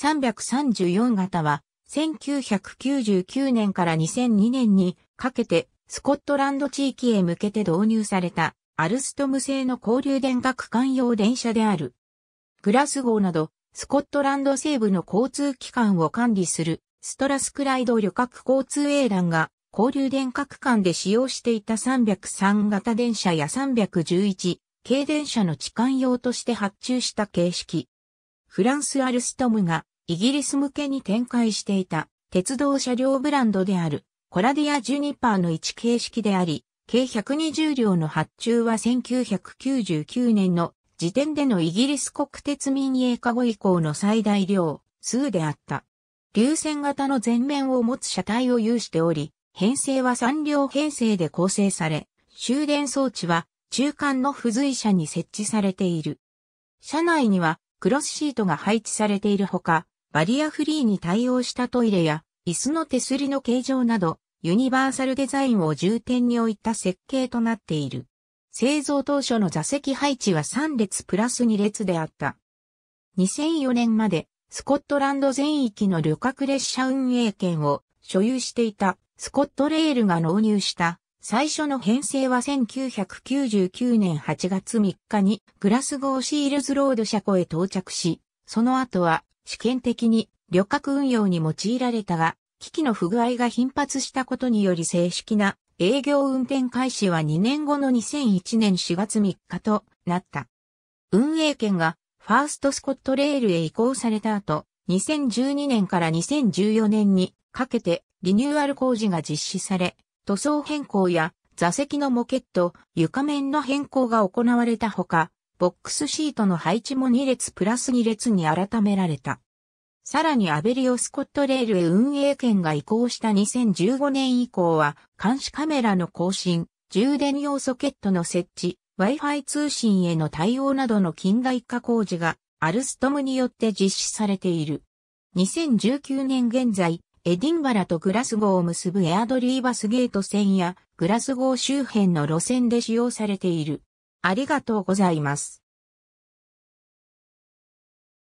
334型は、1999年から2002年にかけてスコットランド地域へ向けて導入されたアルストム製の交流電化区間用電車である。グラスゴーなどスコットランド西部の交通機関を管理するストラスクライド旅客交通営団が交流電化区間で使用していた303型電車や311軽電車の置換用として発注した形式。フランスアルストムがイギリス向けに展開していた鉄道車両ブランドであるコラディア・ジュニパーの一形式であり、計120両の発注は1999年の時点でのイギリス国鉄民営化後以降の最大量数であった。流線型の前面を持つ車体を有しており、編成は3両編成で構成され、終電装置は中間の付随車に設置されている。車内にはクロスシートが配置されているほか、バリアフリーに対応したトイレや、椅子の手すりの形状など、ユニバーサルデザインを重点に置いた設計となっている。製造当初の座席配置は3列プラス2列であった。2004年までスコットランド全域の旅客列車運営権を所有していたスコットレールが納入した最初の編成は1999年8月3日にグラスゴーシールズロード車庫へ到着し、その後は試験的に旅客運用に用いられたが、機器の不具合が頻発したことにより正式な営業運転開始は2年後の2001年4月3日となった。運営権がファーストスコットレールへ移行された後、2012年から2014年にかけてリニューアル工事が実施され、塗装変更や座席のモケット、床面の変更が行われたほか、ボックスシートの配置も2列プラス2列に改められた。さらにアベリオスコットレールへ運営権が移行した2015年以降は、監視カメラの更新、充電用ソケットの設置、Wi-Fi 通信への対応などの近代化工事が、アルストムによって実施されている。2019年現在、エディンバラとグラスゴーを結ぶエアドリーバスゲート線や、グラスゴー周辺の路線で使用されている。ありがとうございます。